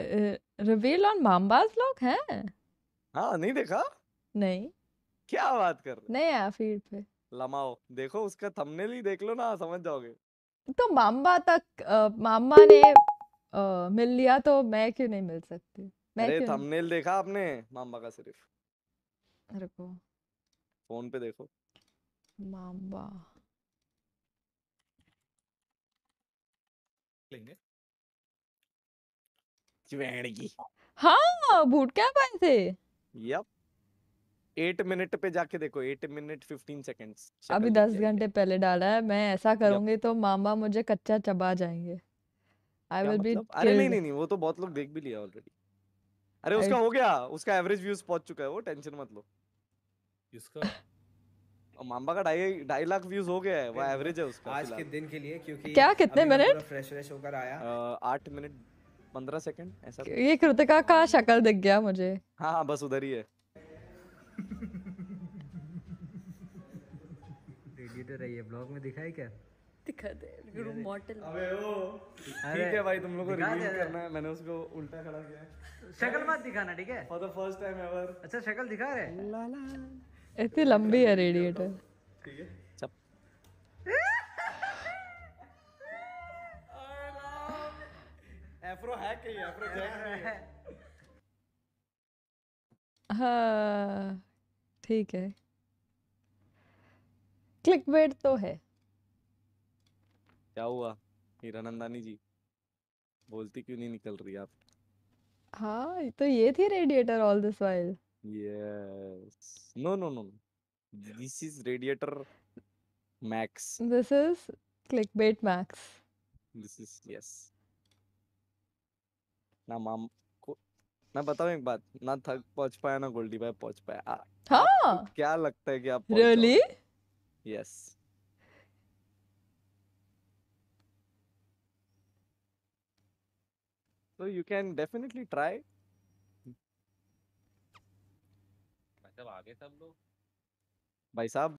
अ, रवेल और मामबाज लोग हैं? हाँ, नहीं देखा? नहीं। क्या बात कर रहे नहीं आया फीड पे। लमाओ देखो उसका थंबनेल ही देख लो ना समझ जाओगे तो मामबा तक आ, मामा ने आ, मिल लिया तो मैं क्यों नहीं मिल सकती मैं अरे थंबनेल देखा आपने मामबा का सिर्फ रुको फोन पे देखो मामबा लेंगे बूट कैंप आए थे मिनट पे जाके देखो एट मिनट फिफ्टीन सेकेंड्स अभी दस घंटे पहले डाला है मैं ऐसा करूंगी तो मामा मुझे कच्चा चबा जाएंगे आई विल बी अरे नहीं नहीं नहीं वो तो बहुत लोग देख भी लिया ऑलरेडी अरे उसका हो गया उसका एवरेज व्यूज पहुंच चुका है वो टेंशन मत लो किसका का ढाई ढाई लाख व्यूज हो गया है वो एवरेज है उसका आज के दिन के लिए क्योंकि क्या कितने मिनट फ्रेश फ्रेश होकर आया आठ मिनट पंद्रह सेकंड ऐसा ये कृतिका का शक्ल दिख गया मुझे हाँ हाँ बस उधर ही है रही है ब्लॉग में दिखाई क्या दिखा दे गुरु अबे ओ ठीक है भाई तुम लोगों को करना है मैंने उसको उल्टा खड़ा किया शक्ल मत दिखाना ठीक है for the first time ever अच्छा शक्ल दिखा रहे ला ला इतनी लंबी है रेडिएटर ठीक है एफ्रो है कहीं एफ्रो जैक हाँ ठीक है क्लिक बेट तो है क्या हुआ हीरा नंदानी जी बोलती क्यों नहीं निकल रही आप हाँ तो ये थी radiator all this while yes no no no this is radiator max this is click clickbait max this is yes ना माम को मैं बताऊं एक बात ना थक पहुंच पाया ना गोल्डी भाई पहुंच पाया आ, हाँ आपको क्या लगता है कि आप really yes so you can definitely try मतलब आगे सब लोग भाई साहब